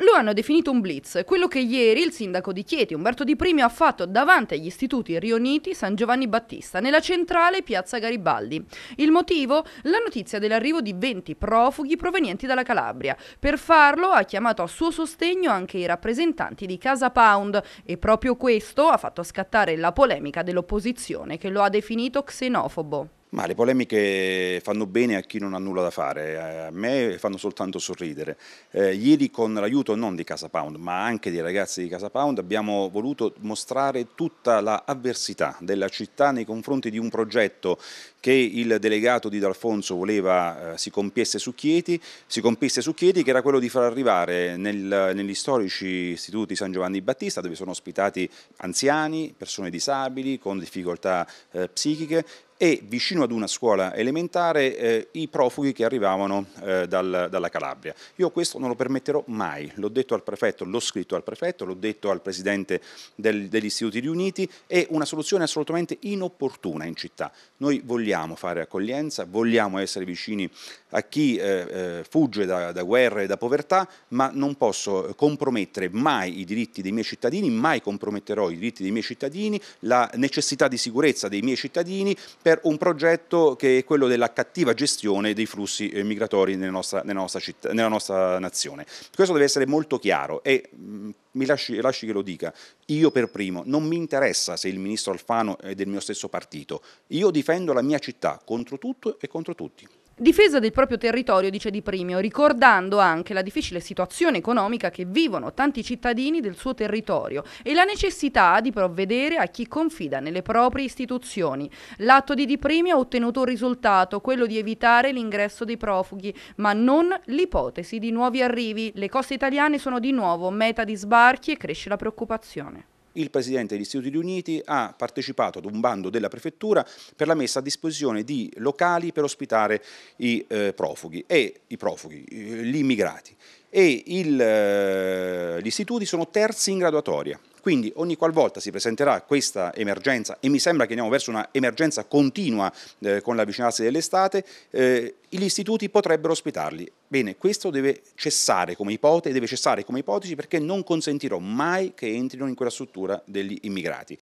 lo hanno definito un blitz, quello che ieri il sindaco di Chieti, Umberto Di Primio, ha fatto davanti agli istituti riuniti San Giovanni Battista, nella centrale piazza Garibaldi. Il motivo? La notizia dell'arrivo di 20 profughi provenienti dalla Calabria. Per farlo ha chiamato a suo sostegno anche i rappresentanti di Casa Pound e proprio questo ha fatto scattare la polemica dell'opposizione che lo ha definito xenofobo. Ma le polemiche fanno bene a chi non ha nulla da fare, eh, a me fanno soltanto sorridere. Eh, ieri con l'aiuto non di Casa Pound, ma anche dei ragazzi di Casa Pound abbiamo voluto mostrare tutta l'avversità la della città nei confronti di un progetto che il delegato di D'Alfonso voleva eh, si, compiesse su Chieti, si compiesse su Chieti, che era quello di far arrivare nel, negli storici istituti San Giovanni Battista, dove sono ospitati anziani, persone disabili, con difficoltà eh, psichiche, e vicino ad una scuola elementare eh, i profughi che arrivavano eh, dal, dalla Calabria. Io questo non lo permetterò mai, l'ho detto al prefetto, l'ho scritto al prefetto, l'ho detto al presidente del, degli istituti riuniti, è una soluzione assolutamente inopportuna in città. Noi vogliamo fare accoglienza, vogliamo essere vicini a chi eh, eh, fugge da, da guerre e da povertà, ma non posso compromettere mai i diritti dei miei cittadini, mai comprometterò i diritti dei miei cittadini, la necessità di sicurezza dei miei cittadini per un progetto che è quello della cattiva gestione dei flussi eh, migratori nella nostra, nella nostra, città, nella nostra nazione. Questo deve essere molto chiaro e mm, mi lasci, lasci, che lo dica, io per primo non mi interessa se il ministro Alfano è del mio stesso partito, io difendo la mia città contro tutto e contro tutti. Difesa del proprio territorio, dice Di Primio, ricordando anche la difficile situazione economica che vivono tanti cittadini del suo territorio e la necessità di provvedere a chi confida nelle proprie istituzioni. L'atto di Di Primio ha ottenuto un risultato, quello di evitare l'ingresso dei profughi, ma non l'ipotesi di nuovi arrivi. Le coste italiane sono di nuovo meta di sbarchi e cresce la preoccupazione il Presidente degli Istituti Uniti ha partecipato ad un bando della Prefettura per la messa a disposizione di locali per ospitare i eh, profughi e i profughi, gli immigrati e il, eh, gli istituti sono terzi in graduatoria. Quindi ogni qualvolta si presenterà questa emergenza, e mi sembra che andiamo verso una emergenza continua eh, con l'avvicinarsi dell'estate, eh, gli istituti potrebbero ospitarli. Bene, questo deve cessare come ipotesi, deve cessare come ipotesi perché non consentirò mai che entrino in quella struttura degli immigrati.